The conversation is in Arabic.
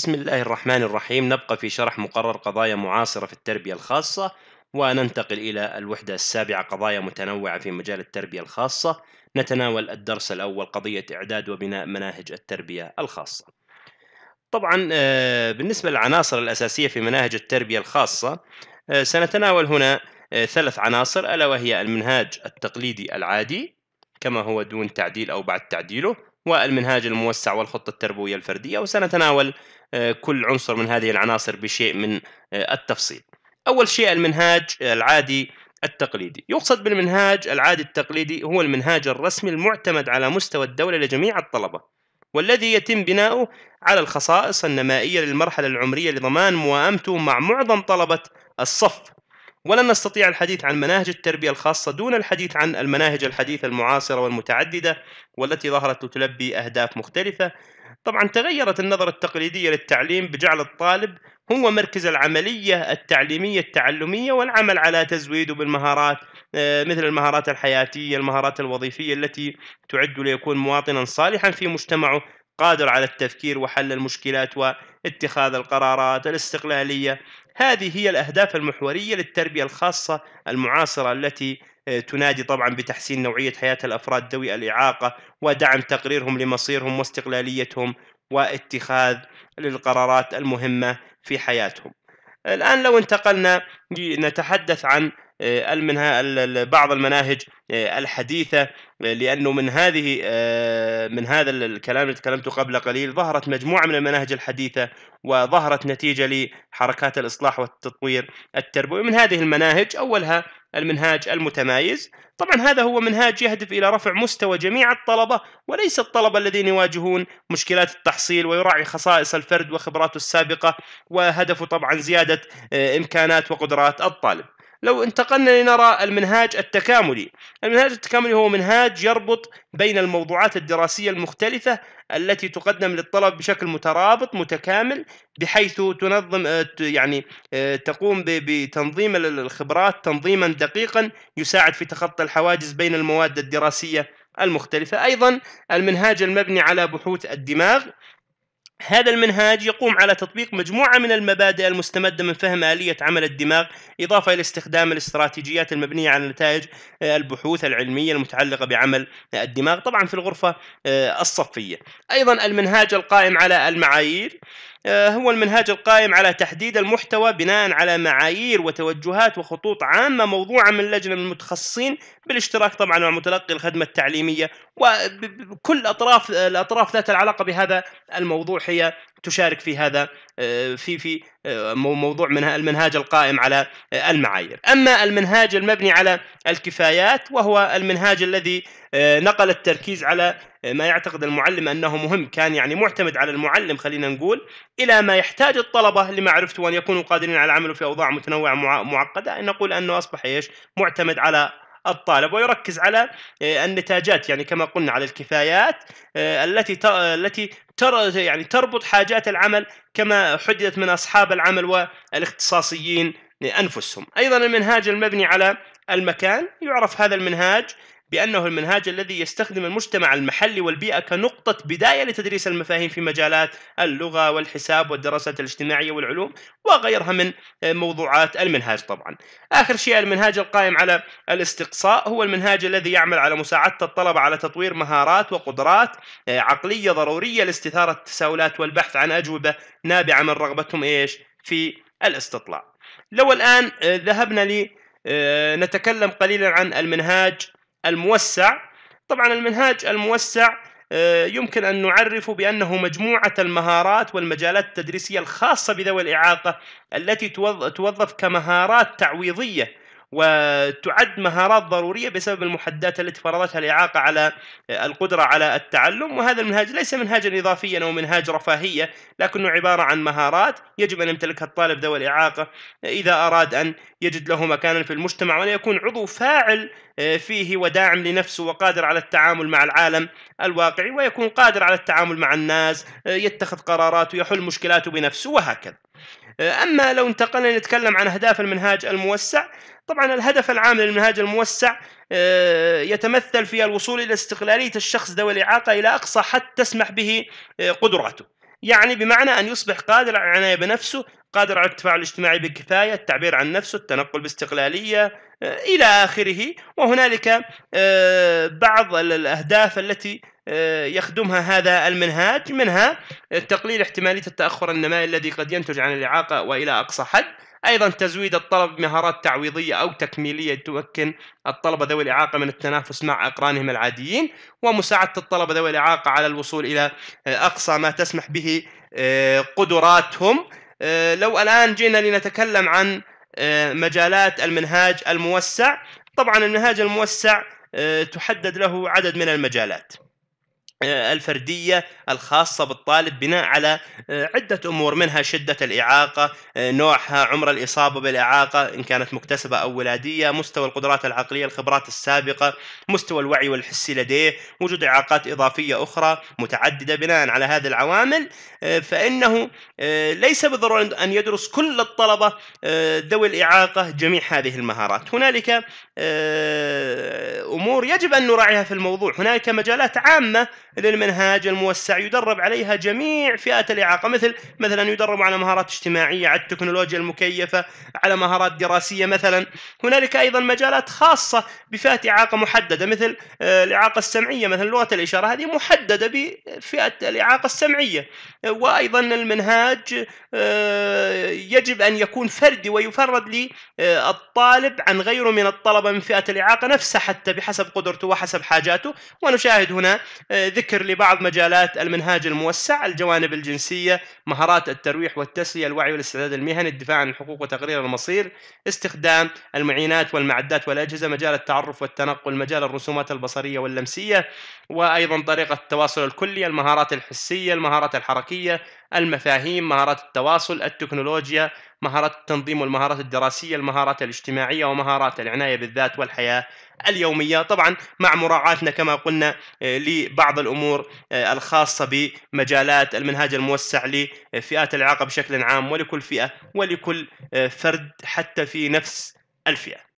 بسم الله الرحمن الرحيم نبقى في شرح مقرر قضايا معاصرة في التربية الخاصة وننتقل إلى الوحدة السابعة قضايا متنوعة في مجال التربية الخاصة نتناول الدرس الأول قضية إعداد وبناء مناهج التربية الخاصة طبعا آه، بالنسبة للعناصر الأساسية في مناهج التربية الخاصة آه، سنتناول هنا آه، ثلاث عناصر ألا وهي المنهاج التقليدي العادي كما هو دون تعديل أو بعد تعديله والمنهاج الموسع والخطة التربوية الفردية وسنتناول آه، كل عنصر من هذه العناصر بشيء من آه، التفصيل أول شيء المنهاج العادي التقليدي يقصد بالمنهاج العادي التقليدي هو المنهاج الرسمي المعتمد على مستوى الدولة لجميع الطلبة والذي يتم بناؤه على الخصائص النمائية للمرحلة العمرية لضمان موائمته مع معظم طلبة الصف ولن نستطيع الحديث عن مناهج التربية الخاصة دون الحديث عن المناهج الحديثة المعاصرة والمتعددة والتي ظهرت لتلبي أهداف مختلفة طبعا تغيرت النظرة التقليدية للتعليم بجعل الطالب هو مركز العملية التعليمية التعلمية والعمل على تزويده بالمهارات آه، مثل المهارات الحياتية المهارات الوظيفية التي تعد ليكون مواطنا صالحا في مجتمعه قادر على التفكير وحل المشكلات واتخاذ القرارات الاستقلالية هذه هي الأهداف المحورية للتربية الخاصة المعاصرة التي آه، تنادي طبعا بتحسين نوعية حياة الأفراد ذوي الإعاقة ودعم تقريرهم لمصيرهم واستقلاليتهم واتخاذ للقرارات المهمة في حياتهم الآن لو انتقلنا نتحدث عن آه، منها بعض المناهج آه، الحديثة آه، لأنه من هذه من هذا الكلام اللي تكلمته قبل قليل ظهرت مجموعة من المناهج الحديثة وظهرت نتيجة لحركات الإصلاح والتطوير التربوي من هذه المناهج أولها المنهاج المتمايز طبعا هذا هو منهاج يهدف إلى رفع مستوى جميع الطلبة وليس الطلبة الذين يواجهون مشكلات التحصيل ويراعي خصائص الفرد وخبراته السابقة وهدفه طبعا زيادة إمكانات وقدرات الطالب لو انتقلنا لنرى المنهاج التكاملي المنهاج التكاملي هو منهاج يربط بين الموضوعات الدراسية المختلفة التي تقدم للطلب بشكل مترابط متكامل بحيث تنظم آه، يعني آه، تقوم بتنظيم الخبرات تنظيما دقيقا يساعد في تخطي الحواجز بين المواد الدراسية المختلفة أيضا المنهاج المبني على بحوث الدماغ هذا المنهاج يقوم على تطبيق مجموعة من المبادئ المستمدة من فهم آلية عمل الدماغ إضافة إلى استخدام الاستراتيجيات المبنية على نتائج آه، البحوث العلمية المتعلقة بعمل الدماغ طبعا في الغرفة آه، الصفية أيضا المنهاج القائم على المعايير آه، هو المنهاج القائم على تحديد المحتوى بناء على معايير وتوجهات وخطوط عامة موضوعة من لجنة من المتخصصين بالاشتراك طبعا مع متلقي الخدمة التعليمية وكل أطراف الأطراف ذات العلاقة بهذا الموضوع هي تشارك في هذا آه، في في موضوع منها المنهاج القائم على المعايير أما المنهاج المبني على الكفايات وهو المنهاج الذي آه، نقل التركيز على ما يعتقد المعلم أنه مهم كان يعني معتمد على المعلم خلينا نقول إلى ما يحتاج الطلبة لمعرفته وأن يكونوا قادرين على العمل في أوضاع متنوعة معقدة إن نقول أنه أصبح إيش معتمد على الطالب ويركز على آه، النتاجات يعني كما قلنا على الكفايات آه، التي التي يعني تربط حاجات العمل كما حددت من اصحاب العمل والاختصاصيين انفسهم ايضا المنهاج المبني على المكان يعرف هذا المنهاج بأنه المنهاج الذي يستخدم المجتمع المحلي والبيئة كنقطة بداية لتدريس المفاهيم في مجالات اللغة والحساب والدراسات الاجتماعية والعلوم وغيرها من آه، موضوعات المنهاج طبعا آخر شيء المنهاج القائم على الاستقصاء هو المنهاج الذي يعمل على مساعدة الطلبة على تطوير مهارات وقدرات آه، عقلية ضرورية لاستثارة التساؤلات والبحث عن أجوبة نابعة من رغبتهم إيش في الاستطلاع لو الآن آه، ذهبنا لنتكلم قليلا عن المنهاج الموسع طبعا المنهاج الموسع آه، يمكن أن نعرفه بأنه مجموعة المهارات والمجالات التدريسية الخاصة بذوي الإعاقة التي توظف كمهارات تعويضية وتعد مهارات ضرورية بسبب المحددات التي فرضتها الإعاقة على آه، القدرة على التعلم وهذا المنهاج ليس منهاجا إضافيا أو منهاج رفاهية لكنه عبارة عن مهارات يجب أن يمتلكها الطالب ذوي الإعاقة إذا أراد أن يجد له مكانا في المجتمع وأن يكون عضو فاعل آه، فيه وداعم لنفسه وقادر على التعامل مع العالم الواقعي ويكون قادر على التعامل مع الناس آه، يتخذ قراراته يحل مشكلاته بنفسه وهكذا أما لو انتقلنا نتكلم عن أهداف المنهاج الموسع طبعا الهدف العام للمنهاج الموسع آه، يتمثل في الوصول إلى استقلالية الشخص ذوي الإعاقة إلى أقصى حد تسمح به آه، قدراته يعني بمعنى أن يصبح قادر على العناية بنفسه قادر على التفاعل الاجتماعي بكفاية التعبير عن نفسه التنقل باستقلالية آه، إلى آخره وهنالك بعض الأهداف التي آه، يخدمها هذا المنهاج منها تقليل احتمالية التأخر النمائي الذي قد ينتج عن الإعاقة وإلى أقصى حد أيضا تزويد الطلب بمهارات تعويضية أو تكميلية تمكن الطلبة ذوي الإعاقة من التنافس مع أقرانهم العاديين ومساعدة الطلبة ذوي الإعاقة على الوصول إلى آه، أقصى ما تسمح به آه، قدراتهم لو الآن جينا لنتكلم عن مجالات المنهاج الموسع طبعا المنهاج الموسع تحدد له عدد من المجالات آه، الفردية الخاصة بالطالب بناء على آه، عدة أمور منها شدة الإعاقة آه، نوعها عمر الإصابة بالإعاقة إن كانت مكتسبة أو ولادية مستوى القدرات العقلية الخبرات السابقة مستوى الوعي والحسي لديه وجود إعاقات إضافية أخرى متعددة بناء على هذه العوامل فإنه ليس بالضرورة أن يدرس كل الطلبة ذوي الإعاقة جميع هذه المهارات هنالك أمور يجب أن نراعيها في الموضوع هنالك مجالات عامة للمنهاج الموسع يدرب عليها جميع فئات الإعاقة مثل مثلا يدرب على مهارات اجتماعية على التكنولوجيا المكيفة على مهارات دراسية مثلا هنالك أيضا مجالات خاصة بفئة إعاقة محددة مثل آه، الإعاقة السمعية مثلا لغة الإشارة هذه محددة بفئة الإعاقة السمعية وأيضا المنهاج آه، يجب أن يكون فردي ويفرد للطالب آه، عن غيره من الطلبة من فئة الإعاقة نفسها حتى بحسب قدرته وحسب حاجاته ونشاهد هنا ذكر ذكر لبعض مجالات المنهاج الموسع الجوانب الجنسية مهارات الترويح والتسلية الوعي والاستعداد المهني الدفاع عن الحقوق وتقرير المصير استخدام المعينات والمعدات والأجهزة مجال التعرف والتنقل مجال الرسومات البصرية واللمسية وأيضا طريقة التواصل الكلي المهارات الحسية المهارات الحركية المفاهيم مهارات التواصل التكنولوجيا مهارات التنظيم والمهارات الدراسية المهارات الاجتماعية ومهارات العناية بالذات والحياة اليومية طبعا مع مراعاتنا كما قلنا آه، لبعض الأمور آه، الخاصة بمجالات المنهاج الموسع لفئات الإعاقة بشكل عام ولكل فئة ولكل آه، فرد حتى في نفس الفئة